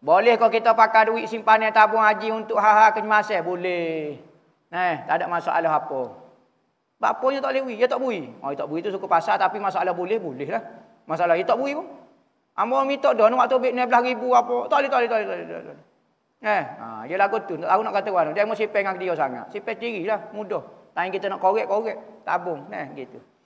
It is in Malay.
Boleh kau kita pakai duit simpanan tabung haji untuk hal-hal kecemasan? Boleh. Eh, tak ada masalah apa. Sebab apa dia tak boleh, dia tak bui. Oh, dia tak bui tu suku pasar tapi masalah boleh, boleh lah. Masalah dia tak bui pun. Ambo minta dah nak waktu bit 19000 apa? Tak boleh, tak boleh, tak boleh, tak boleh. Tak boleh. Eh, ha, dia lagu tu. Aku nak kata warna. Dia mesti pengang dia sangat. Sipet dirilah, mudah. Tak kita nak korek-korek tabung, nah eh, gitu.